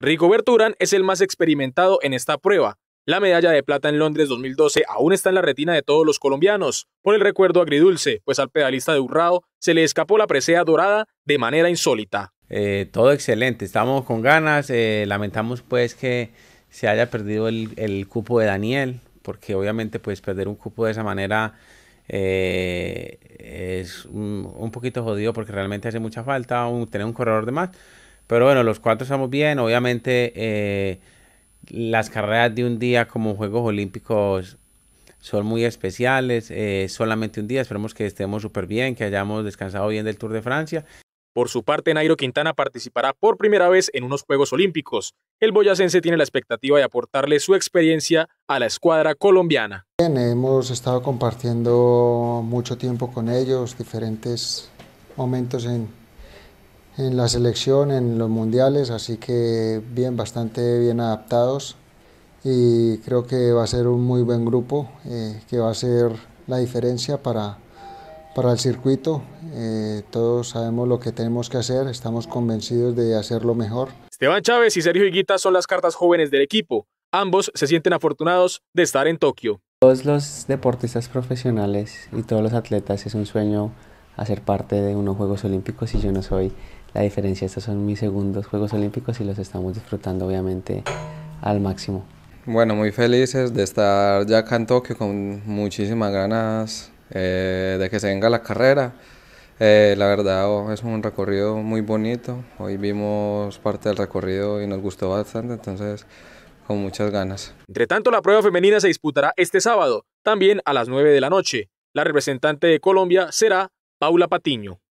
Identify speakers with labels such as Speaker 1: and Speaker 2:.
Speaker 1: rico Urán es el más experimentado en esta prueba. La medalla de plata en Londres 2012 aún está en la retina de todos los colombianos, por el recuerdo agridulce, pues al pedalista de Urrao se le escapó la presea dorada de manera insólita.
Speaker 2: Eh, todo excelente, estamos con ganas, eh, lamentamos pues que se haya perdido el, cupo de Daniel, porque obviamente pues perder un cupo de esa manera eh, es un, poquito jodido porque realmente hace mucha falta tener un corredor de más pero bueno, los cuatro estamos bien. Obviamente, eh, las carreras de un día como Juegos Olímpicos son muy especiales. Eh, solamente un día. Esperemos que estemos súper bien, que hayamos descansado bien del Tour de Francia. Por su parte, Nairo Quintana participará por primera vez en unos
Speaker 1: Juegos Olímpicos. El boyacense tiene la expectativa de aportarle su experiencia a la escuadra
Speaker 3: colombiana. Bien, hemos estado compartiendo mucho tiempo con ellos, diferentes momentos en, en la selección, en los mundiales, así que bien, bastante bien adaptados y creo que va a ser un muy buen grupo eh, que va a ser la diferencia para, para el circuito. Eh, todos sabemos lo que tenemos que hacer, estamos convencidos de hacerlo mejor. Esteban
Speaker 1: Chávez y Sergio Higuita son las cartas jóvenes del equipo. Ambos se sienten afortunados de estar en
Speaker 4: Tokio. Todos los deportistas profesionales y todos los atletas es un sueño hacer parte de unos Juegos Olímpicos y yo no soy la diferencia. Estos son mis segundos Juegos Olímpicos y los estamos disfrutando obviamente al máximo.
Speaker 5: Bueno, muy felices de estar ya acá en Tokio con muchísimas ganas eh, de que se venga la carrera. Eh, la verdad oh, es un recorrido muy bonito. Hoy vimos parte del recorrido y nos gustó bastante, entonces con muchas ganas.
Speaker 1: Entre tanto, la prueba femenina se disputará este sábado, también a las 9 de la noche. La representante de Colombia será Paula Patiño.